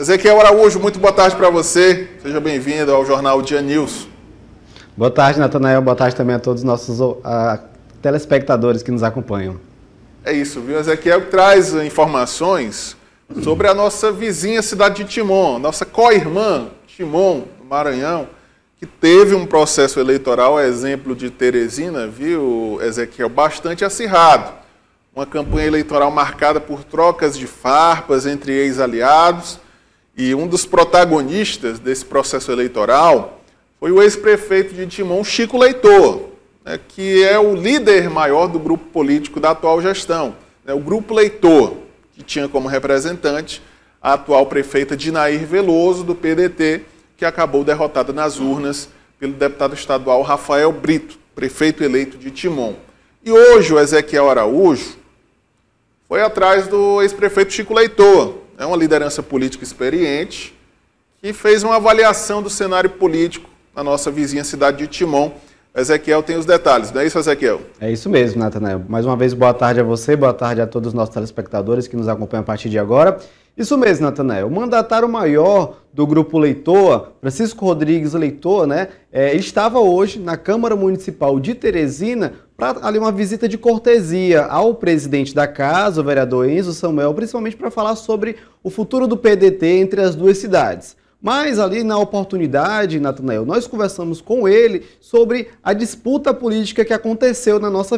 Ezequiel Araújo, muito boa tarde para você. Seja bem-vindo ao Jornal Dia News. Boa tarde, Natanael. Boa tarde também a todos os nossos telespectadores que nos acompanham. É isso, viu? Ezequiel traz informações sobre a nossa vizinha cidade de Timon, nossa co-irmã Timon, do Maranhão, que teve um processo eleitoral, é exemplo de Teresina, viu, Ezequiel, bastante acirrado. Uma campanha eleitoral marcada por trocas de farpas entre ex-aliados e um dos protagonistas desse processo eleitoral foi o ex-prefeito de Timon, Chico Leitor, né, que é o líder maior do grupo político da atual gestão. Né, o grupo Leitor, que tinha como representante a atual prefeita Dinair Veloso, do PDT, que acabou derrotada nas urnas pelo deputado estadual Rafael Brito, prefeito eleito de Timon. E hoje o Ezequiel Araújo foi atrás do ex-prefeito Chico Leitor, é uma liderança política experiente, que fez uma avaliação do cenário político na nossa vizinha cidade de Timon. Ezequiel tem os detalhes, não é isso, Ezequiel? É isso mesmo, Natanael. Mais uma vez, boa tarde a você, boa tarde a todos os nossos telespectadores que nos acompanham a partir de agora. Isso mesmo, Natanael. O mandatário maior do Grupo Leitoa, Francisco Rodrigues Leitoa, né, é, estava hoje na Câmara Municipal de Teresina para ali uma visita de cortesia ao presidente da casa, o vereador Enzo Samuel, principalmente para falar sobre o futuro do PDT entre as duas cidades. Mas ali na oportunidade, Natanael, nós conversamos com ele sobre a disputa política que aconteceu na nossa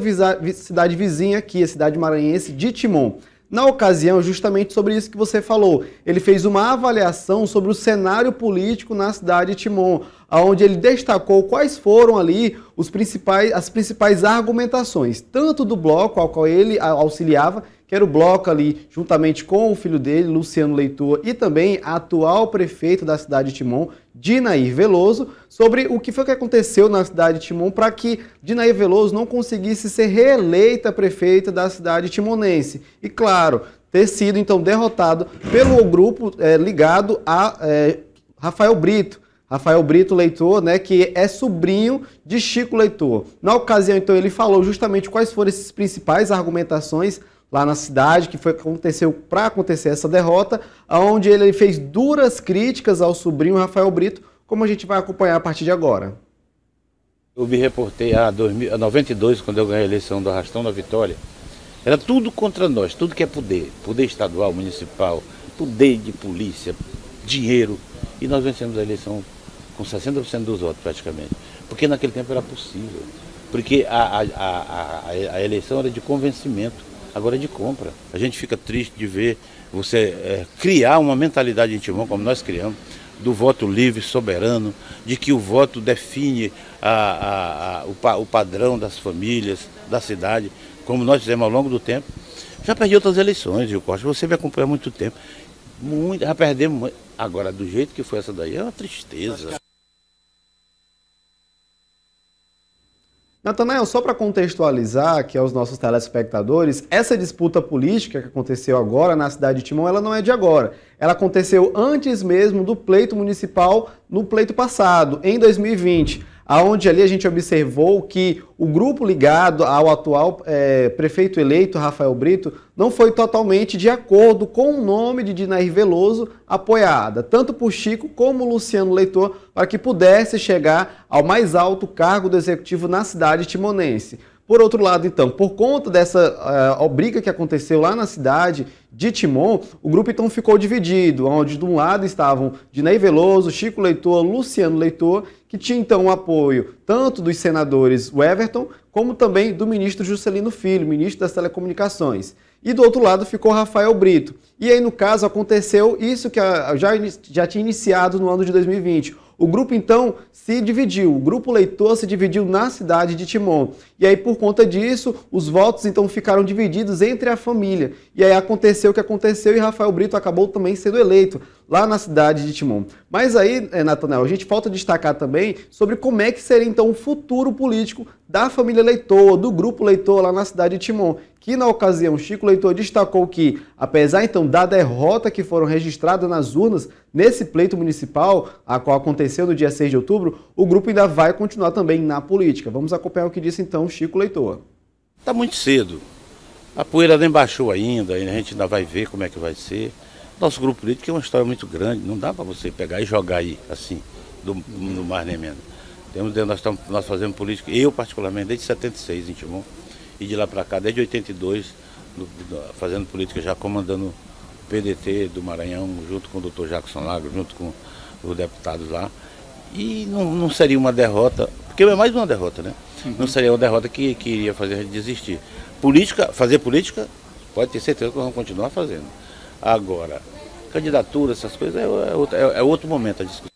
cidade vizinha aqui, a cidade maranhense de Timon. Na ocasião, justamente sobre isso que você falou, ele fez uma avaliação sobre o cenário político na cidade de Timon, onde ele destacou quais foram ali os principais, as principais argumentações, tanto do bloco ao qual ele auxiliava que era o bloco ali, juntamente com o filho dele, Luciano Leitor, e também a atual prefeito da cidade de Timon, Dinair Veloso, sobre o que foi que aconteceu na cidade de Timon para que Dinair Veloso não conseguisse ser reeleita prefeita da cidade timonense. E claro, ter sido então derrotado pelo grupo é, ligado a é, Rafael Brito, Rafael Brito Leitor, né, que é sobrinho de Chico Leitor. Na ocasião, então, ele falou justamente quais foram esses principais argumentações lá na cidade, que foi aconteceu para acontecer essa derrota, onde ele fez duras críticas ao sobrinho Rafael Brito, como a gente vai acompanhar a partir de agora. Eu me reportei a, a 92, quando eu ganhei a eleição do Arrastão da Vitória. Era tudo contra nós, tudo que é poder. Poder estadual, municipal, poder de polícia, dinheiro. E nós vencemos a eleição com 60% dos votos, praticamente. Porque naquele tempo era possível. Porque a, a, a, a eleição era de convencimento agora é de compra. A gente fica triste de ver você é, criar uma mentalidade em Timon, como nós criamos, do voto livre, soberano, de que o voto define a, a, a, o, pa, o padrão das famílias, da cidade, como nós fizemos ao longo do tempo. Já perdi outras eleições, Rio Costa, você me acompanha há muito tempo. Muito, já perdemos. Agora, do jeito que foi essa daí, é uma tristeza. Natanael, só para contextualizar aqui aos nossos telespectadores, essa disputa política que aconteceu agora na cidade de Timão, ela não é de agora. Ela aconteceu antes mesmo do pleito municipal no pleito passado, em 2020 aonde ali a gente observou que o grupo ligado ao atual é, prefeito eleito, Rafael Brito, não foi totalmente de acordo com o nome de Dinair Veloso, apoiada tanto por Chico como Luciano Leitor, para que pudesse chegar ao mais alto cargo do executivo na cidade timonense. Por outro lado, então, por conta dessa uh, briga que aconteceu lá na cidade de Timon, o grupo então ficou dividido, onde de um lado estavam Dinei Veloso, Chico Leitor, Luciano Leitor, que tinha então o apoio tanto dos senadores Everton, como também do ministro Juscelino Filho, ministro das Telecomunicações. E do outro lado ficou Rafael Brito. E aí, no caso, aconteceu isso que já, já tinha iniciado no ano de 2020 o grupo então se dividiu, o grupo leitor se dividiu na cidade de Timon. E aí, por conta disso, os votos então ficaram divididos entre a família. E aí aconteceu o que aconteceu e Rafael Brito acabou também sendo eleito lá na cidade de Timon. Mas aí, eh, Natanael, a gente falta destacar também sobre como é que seria então o futuro político da família Leitor, do grupo Leitor lá na cidade de Timon que na ocasião Chico Leitor destacou que, apesar então da derrota que foram registradas nas urnas nesse pleito municipal, a qual aconteceu aconteceu no dia 6 de outubro, o grupo ainda vai continuar também na política. Vamos acompanhar o que disse então Chico Leitor. Está muito cedo. A poeira nem baixou ainda, a gente ainda vai ver como é que vai ser. Nosso grupo político é uma história muito grande, não dá para você pegar e jogar aí, assim, do, do nem menos. Temos, nós, estamos, nós fazemos política, eu particularmente, desde 76 em Timon, e de lá para cá, desde 82, do, do, fazendo política, já comandando o PDT do Maranhão, junto com o doutor Jackson Lago, junto com os deputados lá. E não, não seria uma derrota, porque é mais uma derrota, né? Uhum. Não seria uma derrota que, que iria fazer a gente desistir. Política, fazer política, pode ter certeza que nós vamos continuar fazendo. Agora, candidatura, essas coisas, é, é, é, é outro momento a discussão.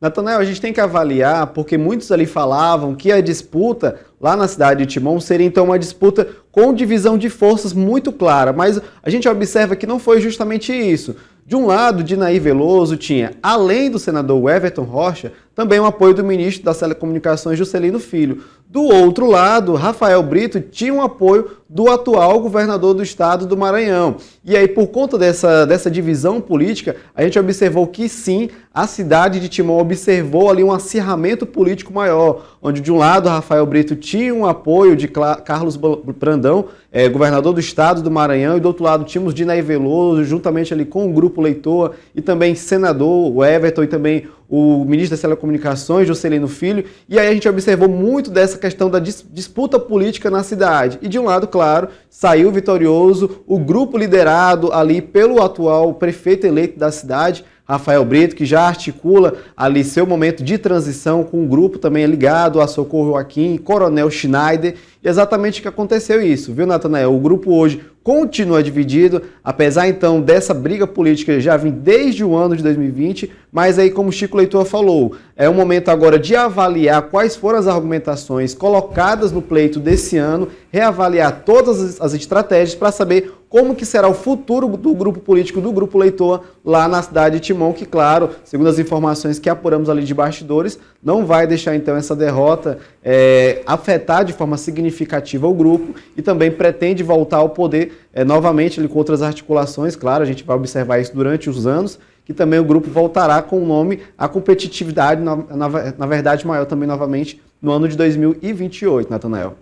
Natanael, a gente tem que avaliar, porque muitos ali falavam que a disputa lá na cidade de Timon seria então uma disputa com divisão de forças muito clara, mas a gente observa que não foi justamente isso. De um lado, Dinaí Veloso tinha, além do senador Everton Rocha, também o apoio do ministro das Telecomunicações, Juscelino Filho. Do outro lado, Rafael Brito tinha o um apoio do atual governador do estado do Maranhão. E aí, por conta dessa, dessa divisão política, a gente observou que sim, a cidade de Timon observou ali um acirramento político maior, onde de um lado Rafael Brito tinha um apoio de Carlos Brandão, eh, governador do estado do Maranhão, e do outro lado tínhamos Dinaí Veloso, juntamente ali com o grupo Francisco e também senador, o Everton e também o ministro das Telecomunicações, Juscelino Filho. E aí a gente observou muito dessa questão da dis disputa política na cidade. E de um lado, claro, saiu vitorioso o grupo liderado ali pelo atual prefeito eleito da cidade, Rafael Brito, que já articula ali seu momento de transição com um grupo também ligado a Socorro Joaquim, Coronel Schneider. E é exatamente o que aconteceu isso, viu, Natanael? O grupo hoje continua dividido, apesar então dessa briga política já vem desde o ano de 2020, mas aí como o Chico Leitor falou, é o momento agora de avaliar quais foram as argumentações colocadas no pleito desse ano, reavaliar todas as estratégias para saber como que será o futuro do grupo político do Grupo Leitor lá na cidade de Timon, que claro, segundo as informações que apuramos ali de bastidores, não vai deixar então essa derrota é, afetar de forma significativa o grupo e também pretende voltar ao poder é, novamente ele com outras articulações, claro, a gente vai observar isso durante os anos, que também o grupo voltará com o nome à competitividade, na, na, na verdade maior também novamente, no ano de 2028, Natanael.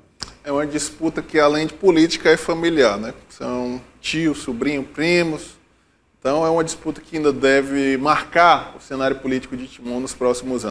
É uma disputa que além de política é familiar, né? São tio, sobrinho, primos. Então é uma disputa que ainda deve marcar o cenário político de Timon nos próximos anos.